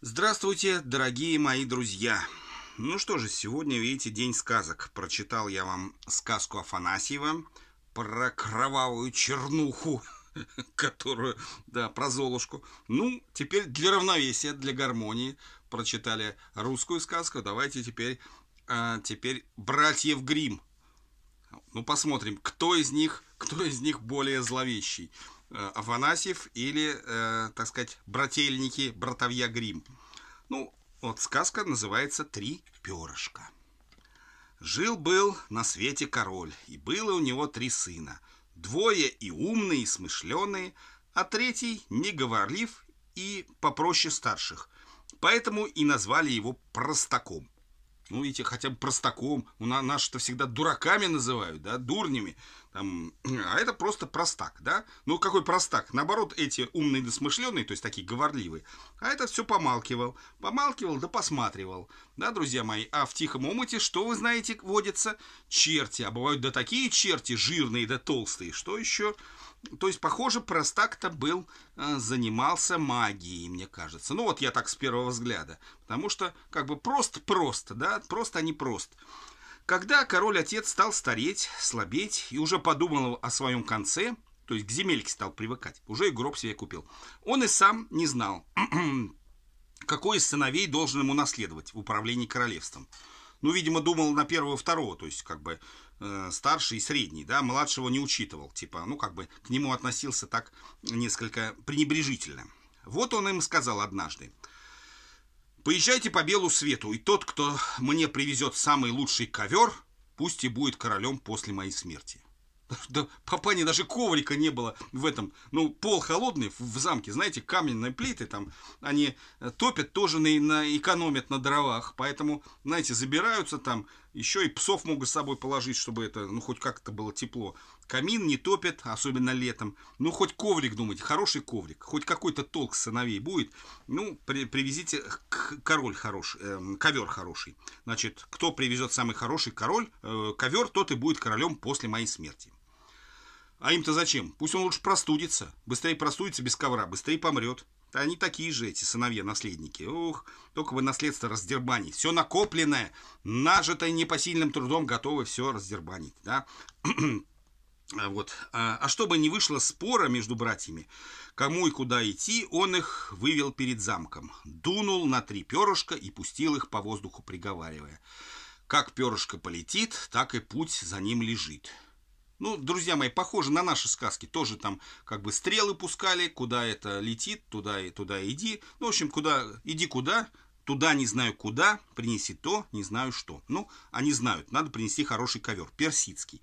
Здравствуйте, дорогие мои друзья! Ну что же, сегодня, видите, день сказок. Прочитал я вам сказку Афанасьева про кровавую чернуху, которую, да, про Золушку. Ну, теперь для равновесия, для гармонии прочитали русскую сказку. Давайте теперь, а, теперь «Братьев Грим. Ну, посмотрим, кто из них, кто из них более зловещий. Э, Афанасьев или, э, так сказать, брательники, братовья Грим. Ну, вот сказка называется «Три перышка». Жил-был на свете король, и было у него три сына. Двое и умные, и смышленые, а третий неговорлив и попроще старших. Поэтому и назвали его простаком. Ну, видите, хотя бы простаком. У нас, нас что всегда дураками называют, да, дурнями. Там, а это просто простак, да? Ну, какой простак? Наоборот, эти умные досмышленные, то есть такие говорливые, а этот все помалкивал. Помалкивал да посматривал. Да, друзья мои? А в тихом омуте, что вы знаете, водится? Черти. А бывают да такие черти, жирные да толстые. Что еще? То есть, похоже, простак-то был, э, занимался магией, мне кажется. Ну, вот я так с первого взгляда. Потому что, как бы, прост-прост, да, просто, а не прост. -прост когда король-отец стал стареть, слабеть и уже подумал о своем конце, то есть к земельке стал привыкать, уже и гроб себе купил, он и сам не знал, какой из сыновей должен ему наследовать в управлении королевством. Ну, видимо, думал на первого-второго, то есть как бы э, старший и средний, да, младшего не учитывал, типа, ну, как бы к нему относился так несколько пренебрежительно. Вот он им сказал однажды – Поезжайте по белу свету, и тот, кто мне привезет самый лучший ковер, пусть и будет королем после моей смерти. Да папани даже коврика не было в этом. Ну, пол холодный в замке, знаете, каменные плиты там, они топят тоже, на, на, экономят на дровах, поэтому, знаете, забираются там, еще и псов могут с собой положить, чтобы это, ну, хоть как-то было тепло. Камин не топит, особенно летом. Ну, хоть коврик, думайте, хороший коврик. Хоть какой-то толк сыновей будет. Ну, при, привезите король хороший, э, эм, ковер хороший. Значит, кто привезет самый хороший король, э, ковер, тот и будет королем после моей смерти. А им-то зачем? Пусть он лучше простудится. Быстрее простудится без ковра, быстрее помрет. Они такие же, эти сыновья-наследники. Ух, только бы наследство раздербанить. Все накопленное, нажитое непосильным трудом, готовы все раздербанить. Да? Вот. А, а чтобы не вышло спора между братьями, кому и куда идти, он их вывел перед замком. Дунул на три перышка и пустил их по воздуху, приговаривая. Как перышко полетит, так и путь за ним лежит. Ну, друзья мои, похоже на наши сказки. Тоже там как бы стрелы пускали, куда это летит, туда и туда иди. Ну, в общем, куда иди куда, туда не знаю куда, принеси то, не знаю что. Ну, они знают, надо принести хороший ковер, персидский.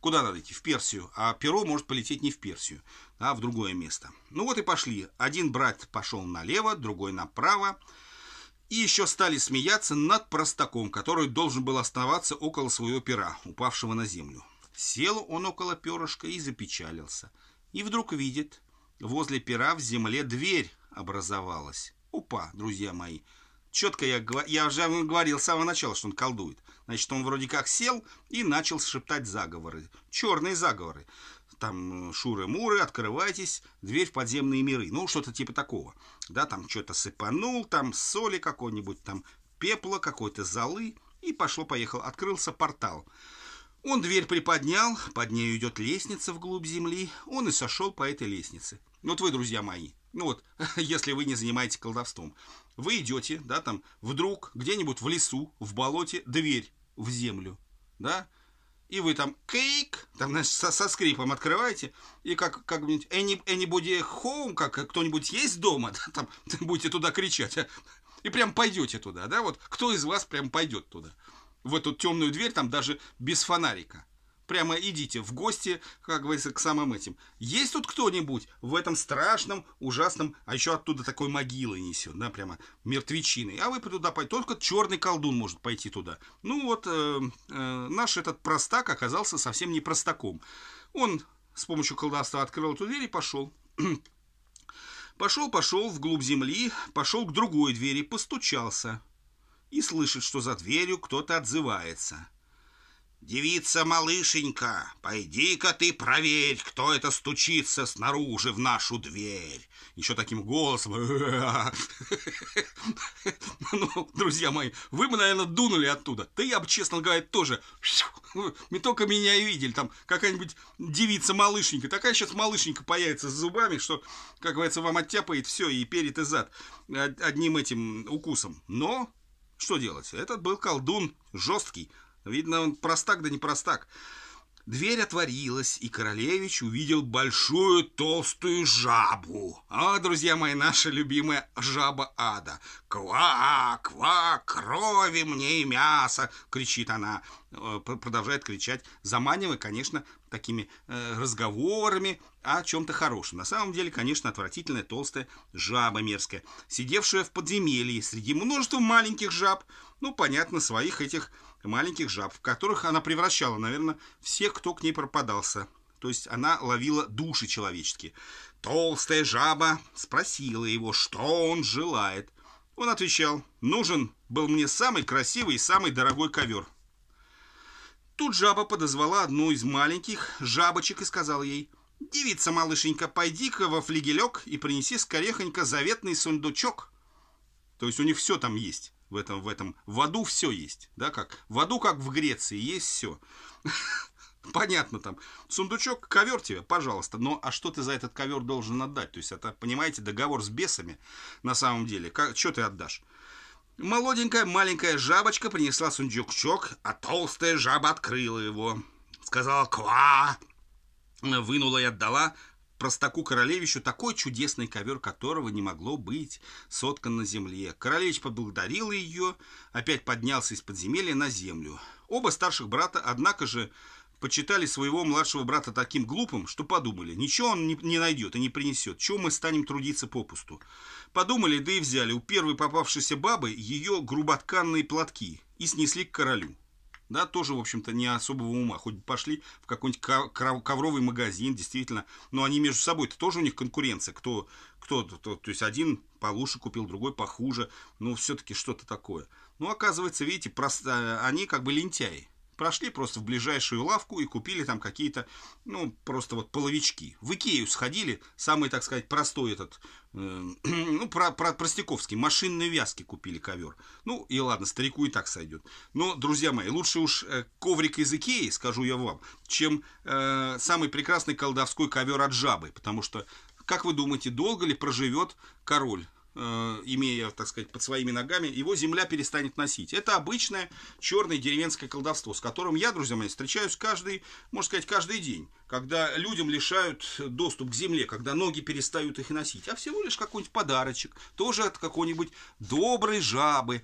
Куда надо идти? В Персию. А перо может полететь не в Персию, а в другое место. Ну вот и пошли. Один брат пошел налево, другой направо. И еще стали смеяться над простаком, который должен был оставаться около своего пера, упавшего на землю. Сел он около перышка и запечалился. И вдруг видит, возле пера в земле дверь образовалась. Упа, друзья мои. Четко я, я уже говорил с самого начала, что он колдует. Значит, он вроде как сел и начал шептать заговоры. Черные заговоры. Там э, шуры-муры, открывайтесь, дверь в подземные миры. Ну, что-то типа такого. Да, там что-то сыпанул, там соли какой-нибудь, там пепла, какой-то золы. И пошло-поехало. Открылся портал. Он дверь приподнял, под ней идет лестница вглубь земли, он и сошел по этой лестнице. Ну, вот вы, друзья мои, ну вот, если вы не занимаетесь колдовством, вы идете, да, там, вдруг, где-нибудь в лесу, в болоте, дверь в землю, да, и вы там кейк, там, значит, со, со скрипом открываете, и как, как any, anybody home, как кто-нибудь есть дома, да, там, будете туда кричать, а? и прям пойдете туда, да, вот, кто из вас прям пойдет туда в эту темную дверь, там даже без фонарика. Прямо идите в гости, как говорится, к самым этим. Есть тут кто-нибудь в этом страшном, ужасном, а еще оттуда такой могилы несет, да, прямо мертвечины А вы туда пойдете, только черный колдун может пойти туда. Ну вот, э, э, наш этот простак оказался совсем не простаком. Он с помощью колдовства открыл эту дверь и пошел. Пошел, пошел вглубь земли, пошел к другой двери, постучался – и слышит, что за дверью кто-то отзывается. «Девица малышенька, пойди-ка ты проверь, кто это стучится снаружи в нашу дверь!» Еще таким голосом. «Э, э, э, а». Ну, друзья мои, вы бы, наверное, дунули оттуда. Да я бы, честно говоря, тоже. Не только меня и видели. Там какая-нибудь девица-малышенька. Такая сейчас малышенька появится с зубами, что, как говорится, вам оттяпает все и перед, и зад одним этим укусом. Но что делать? Этот был колдун жесткий. Видно, он простак да не простак. Дверь отворилась, и королевич увидел большую толстую жабу. А, друзья мои, наша любимая жаба ада. «Ква, ква, крови мне и мясо!» — кричит она. Э, продолжает кричать, заманивая, конечно, такими э, разговорами о чем-то хорошем. На самом деле, конечно, отвратительная толстая жаба мерзкая, сидевшая в подземелье среди множества маленьких жаб, ну, понятно, своих этих маленьких жаб, в которых она превращала, наверное, всех, кто к ней пропадался. То есть она ловила души человеческие. Толстая жаба спросила его, что он желает. Он отвечал, нужен был мне самый красивый и самый дорогой ковер. Тут жаба подозвала одну из маленьких жабочек и сказала ей, «Девица, малышенька, пойди-ка во флигелек и принеси скорехонько заветный сундучок». То есть у них все там есть в этом, в этом. В аду все есть, да, как в аду, как в Греции, есть все. Понятно там. Сундучок, ковер тебе, пожалуйста. Но а что ты за этот ковер должен отдать? То есть это, понимаете, договор с бесами на самом деле. Как, что ты отдашь? Молоденькая маленькая жабочка принесла сундучок, а толстая жаба открыла его. Сказала «ква». Вынула и отдала простаку-королевичу такой чудесный ковер, которого не могло быть соткан на земле. Королевич поблагодарил ее, опять поднялся из подземелья на землю. Оба старших брата, однако же, почитали своего младшего брата таким глупым, что подумали, ничего он не, найдет и не принесет, чего мы станем трудиться попусту. Подумали, да и взяли у первой попавшейся бабы ее груботканные платки и снесли к королю да, тоже, в общем-то, не особого ума. Хоть пошли в какой-нибудь ковровый магазин, действительно, но они между собой это тоже у них конкуренция, кто, кто, то, то есть один получше купил, другой похуже, но ну, все-таки что-то такое. Ну, оказывается, видите, просто э, они как бы лентяи, Прошли просто в ближайшую лавку и купили там какие-то, ну, просто вот половички. В Икею сходили, самый, так сказать, простой этот, э, ну, про, про простяковский, машинной вязки купили ковер. Ну, и ладно, старику и так сойдет. Но, друзья мои, лучше уж э, коврик из Икеи, скажу я вам, чем э, самый прекрасный колдовской ковер от жабы. Потому что, как вы думаете, долго ли проживет король Э, имея, так сказать, под своими ногами, его земля перестанет носить. Это обычное черное деревенское колдовство, с которым я, друзья мои, встречаюсь каждый, можно сказать, каждый день, когда людям лишают доступ к земле, когда ноги перестают их носить, а всего лишь какой-нибудь подарочек, тоже от какой-нибудь доброй жабы,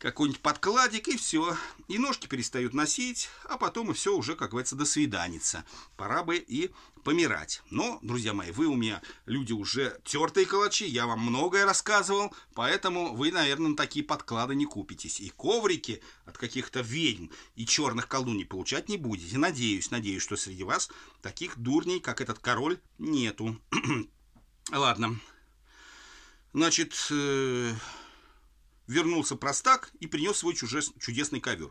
какой-нибудь подкладик и все. И ножки перестают носить, а потом и все уже, как говорится, до свиданица. Пора бы и помирать. Но, друзья мои, вы у меня люди уже тертые калачи, я вам многое рассказывал, поэтому вы, наверное, такие подклады не купитесь. И коврики от каких-то ведьм и черных колдуний получать не будете. Надеюсь, надеюсь, что среди вас таких дурней, как этот король, нету. Ладно. Значит... Э Вернулся простак и принес свой чудесный ковер.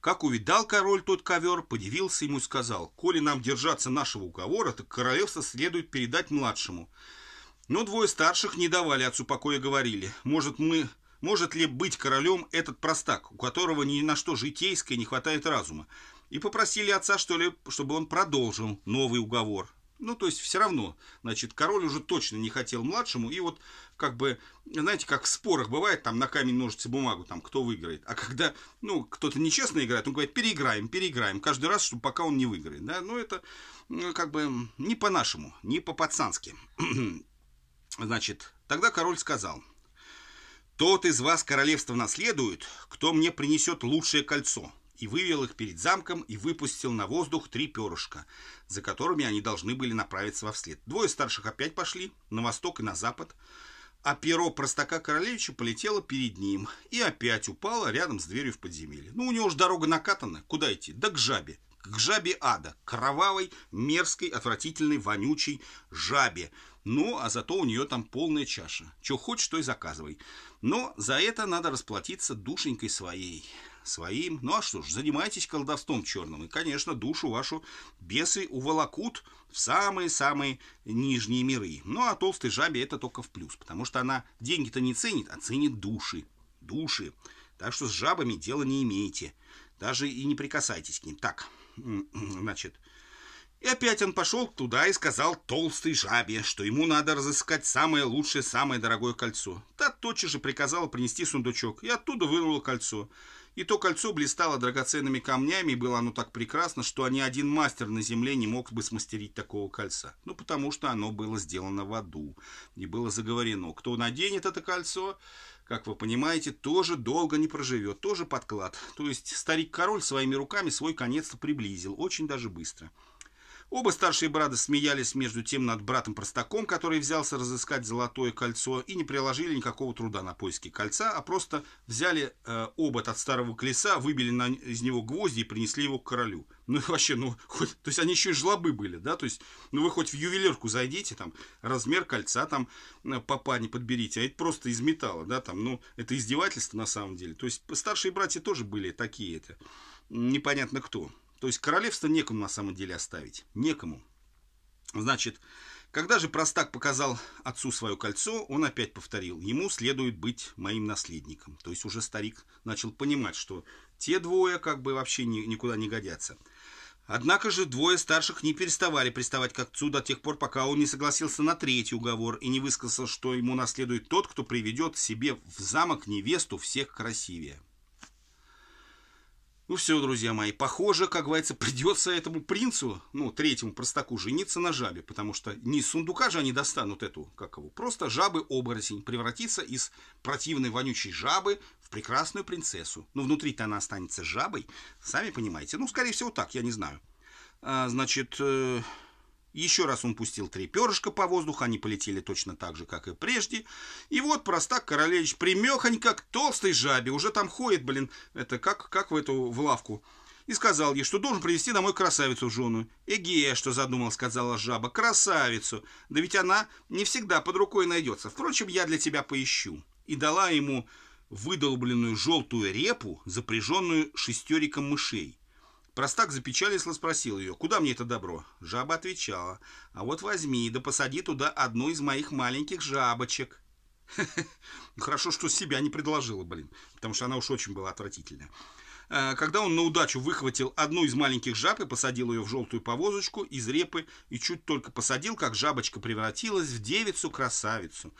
Как увидал король тот ковер, подивился ему и сказал, «Коли нам держаться нашего уговора, так королевство следует передать младшему». Но двое старших не давали отцу покоя, говорили, «Может, мы может ли быть королем этот простак, у которого ни на что житейское не хватает разума, и попросили отца, что ли, чтобы он продолжил новый уговор. Ну, то есть все равно, значит, король уже точно не хотел младшему, и вот как бы, знаете, как в спорах бывает, там на камень, ножницы, бумагу, там кто выиграет. А когда, ну, кто-то нечестно играет, он говорит, переиграем, переиграем, каждый раз, чтобы пока он не выиграет, да, ну, это ну, как бы не по-нашему, не по-пацански. значит, тогда король сказал, тот из вас королевство наследует, кто мне принесет лучшее кольцо, и вывел их перед замком и выпустил на воздух три перышка, за которыми они должны были направиться во вслед. Двое старших опять пошли на восток и на запад, а перо простака королевича полетело перед ним и опять упало рядом с дверью в подземелье. Ну, у него же дорога накатана. Куда идти? Да к жабе. К жабе ада. Кровавой, мерзкой, отвратительной, вонючей жабе. Ну, а зато у нее там полная чаша. Че хочешь, то и заказывай. Но за это надо расплатиться душенькой своей своим. Ну а что ж, занимайтесь колдовством черным, и, конечно, душу вашу бесы уволокут в самые-самые нижние миры. Ну а толстой жабе это только в плюс, потому что она деньги-то не ценит, а ценит души. Души. Так что с жабами дела не имеете, Даже и не прикасайтесь к ним. Так, значит, и опять он пошел туда и сказал толстой жабе, что ему надо разыскать самое лучшее, самое дорогое кольцо. Та тотчас же приказала принести сундучок, и оттуда вырвала кольцо. И то кольцо блистало драгоценными камнями, и было оно так прекрасно, что ни один мастер на земле не мог бы смастерить такого кольца. Ну, потому что оно было сделано в аду, и было заговорено, кто наденет это кольцо, как вы понимаете, тоже долго не проживет, тоже подклад. То есть старик-король своими руками свой конец приблизил, очень даже быстро. Оба старшие брата смеялись между тем над братом-простаком, который взялся разыскать золотое кольцо, и не приложили никакого труда на поиски кольца, а просто взяли э, обод от старого колеса, выбили на, из него гвозди и принесли его к королю. Ну вообще, ну, хоть, то есть они еще и жлобы были, да, то есть, ну вы хоть в ювелирку зайдите, там, размер кольца там э, папа не подберите, а это просто из металла, да, там, ну, это издевательство на самом деле. То есть старшие братья тоже были такие это, непонятно кто. То есть королевство некому на самом деле оставить. Некому. Значит, когда же простак показал отцу свое кольцо, он опять повторил, ему следует быть моим наследником. То есть уже старик начал понимать, что те двое как бы вообще ни, никуда не годятся. Однако же двое старших не переставали приставать к отцу до тех пор, пока он не согласился на третий уговор и не высказал, что ему наследует тот, кто приведет себе в замок невесту всех красивее. Ну все, друзья мои, похоже, как говорится, придется этому принцу, ну, третьему простаку, жениться на жабе, потому что не из сундука же они достанут эту, как его, просто жабы-оборотень превратится из противной вонючей жабы в прекрасную принцессу. Ну, внутри-то она останется жабой, сами понимаете. Ну, скорее всего, так, я не знаю. А, значит, э, еще раз он пустил три перышка по воздуху, они полетели точно так же, как и прежде. И вот простак Королевич примехань как толстой жабе, уже там ходит, блин, это как, как в эту в лавку. И сказал ей, что должен привести домой красавицу в жену. «Эге, что задумал», — сказала жаба, — «красавицу! Да ведь она не всегда под рукой найдется. Впрочем, я для тебя поищу». И дала ему выдолбленную желтую репу, запряженную шестериком мышей. Простак запечалился, спросил ее, куда мне это добро? Жаба отвечала, а вот возьми, да посади туда одну из моих маленьких жабочек. Ну, хорошо, что себя не предложила, блин, потому что она уж очень была отвратительная. А, когда он на удачу выхватил одну из маленьких жаб и посадил ее в желтую повозочку из репы, и чуть только посадил, как жабочка превратилась в девицу-красавицу.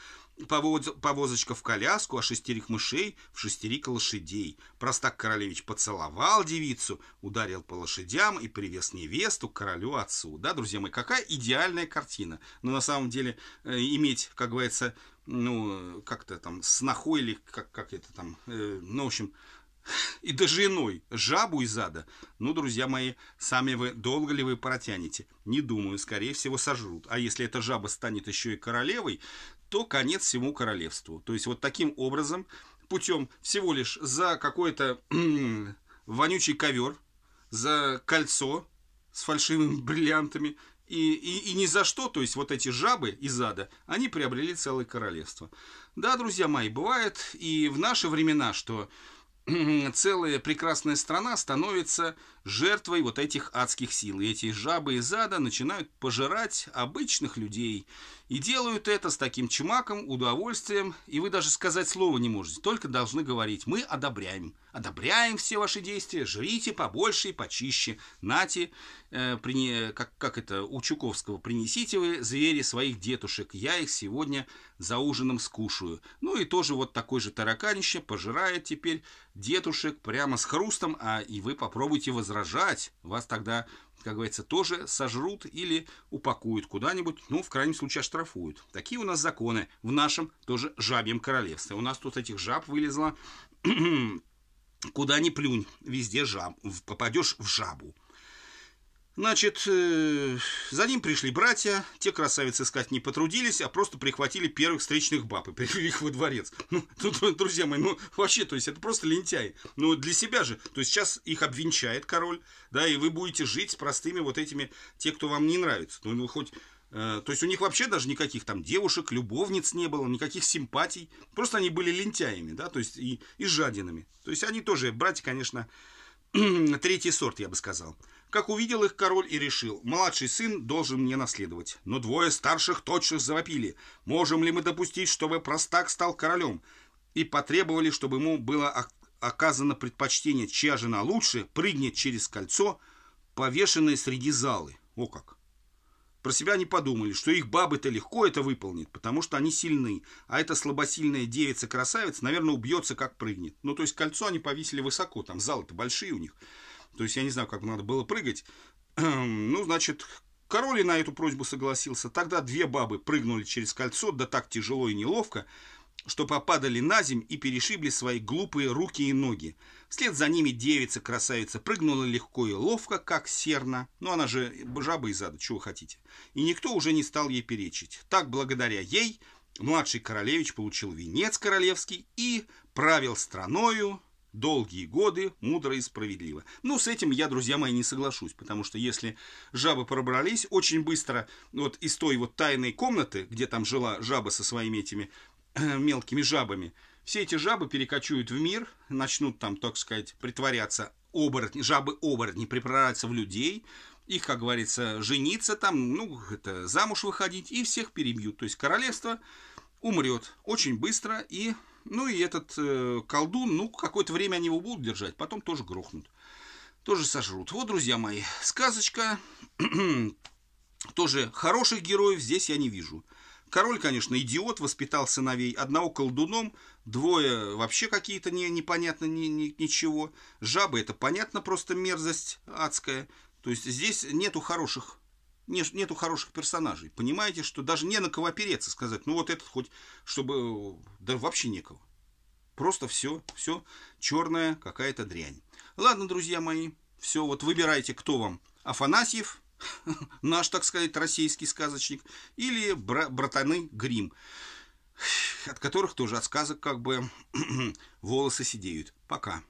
Повоз... Повозочка в коляску, а шестерик мышей в шестерик лошадей. Простак королевич поцеловал девицу, ударил по лошадям и привез невесту к королю отцу. Да, друзья мои, какая идеальная картина. Но на самом деле э, иметь, как говорится, ну, как-то там снохой или как, как это там, э, ну, в общем, и даже иной жабу из ада. Ну, друзья мои, сами вы долго ли вы протянете? Не думаю, скорее всего сожрут. А если эта жаба станет еще и королевой, то конец всему королевству. То есть вот таким образом, путем всего лишь за какой-то вонючий ковер, за кольцо с фальшивыми бриллиантами, и, и, и ни за что, то есть вот эти жабы из ада, они приобрели целое королевство. Да, друзья мои, бывает и в наши времена, что целая прекрасная страна становится жертвой вот этих адских сил. И эти жабы из ада начинают пожирать обычных людей. И делают это с таким чмаком, удовольствием. И вы даже сказать слова не можете, только должны говорить «мы одобряем» одобряем все ваши действия, жрите побольше и почище, нате, э, прини, как, как это у Чуковского, принесите вы звери своих детушек, я их сегодня за ужином скушаю. Ну и тоже вот такой же тараканище пожирает теперь детушек прямо с хрустом, а и вы попробуйте возражать, вас тогда, как говорится, тоже сожрут или упакуют куда-нибудь, ну, в крайнем случае, оштрафуют. Такие у нас законы в нашем тоже жабьем королевстве. У нас тут этих жаб вылезло Куда ни плюнь, везде жаб, попадешь в жабу. Значит, э, за ним пришли братья, те красавицы искать не потрудились, а просто прихватили первых встречных баб и привели их во дворец. Ну, тут, друзья мои, ну, вообще, то есть, это просто лентяи. Ну, для себя же. То есть, сейчас их обвенчает король, да, и вы будете жить с простыми вот этими, те, кто вам не нравится. Ну, ну хоть Э, то есть у них вообще даже никаких там девушек, любовниц не было, никаких симпатий. Просто они были лентяями, да, то есть и, и жадинами. То есть они тоже, братья, конечно, третий сорт, я бы сказал. Как увидел их король и решил, младший сын должен мне наследовать. Но двое старших точно завопили. Можем ли мы допустить, чтобы простак стал королем? И потребовали, чтобы ему было оказано предпочтение, чья жена лучше, прыгнет через кольцо, повешенное среди залы. О как! Про себя не подумали, что их бабы-то легко это выполнит, потому что они сильны, а эта слабосильная девица-красавица, наверное, убьется, как прыгнет. Ну, то есть кольцо они повесили высоко, там залы-то большие у них. То есть я не знаю, как надо было прыгать. Эм, ну, значит, король и на эту просьбу согласился. Тогда две бабы прыгнули через кольцо, да так тяжело и неловко, что попадали на земь и перешибли свои глупые руки и ноги. Вслед за ними девица-красавица прыгнула легко и ловко, как серна. Ну, она же жаба из ада, чего хотите. И никто уже не стал ей перечить. Так, благодаря ей, младший королевич получил венец королевский и правил страною долгие годы, мудро и справедливо. Ну, с этим я, друзья мои, не соглашусь, потому что если жабы пробрались, очень быстро вот из той вот тайной комнаты, где там жила жаба со своими этими мелкими жабами. Все эти жабы перекочуют в мир, начнут там, так сказать, притворяться оборотни, жабы-оборотни, притворяться в людей, их, как говорится, жениться там, ну, это, замуж выходить, и всех перебьют. То есть королевство умрет очень быстро, и, ну, и этот э, колдун, ну, какое-то время они его будут держать, потом тоже грохнут, тоже сожрут. Вот, друзья мои, сказочка, тоже хороших героев здесь я не вижу. Король, конечно, идиот, воспитал сыновей одного колдуном, двое вообще какие-то не, непонятно не ни, ничего. Жабы это понятно, просто мерзость адская. То есть здесь нету хороших нету хороших персонажей. Понимаете, что даже не на кого опереться, сказать, ну вот этот хоть, чтобы... Э, да вообще некого. Просто все, все черная какая-то дрянь. Ладно, друзья мои, все, вот выбирайте, кто вам. Афанасьев, наш, так сказать, российский сказочник, или бра братаны Грим, от которых тоже от сказок как бы волосы сидеют. Пока.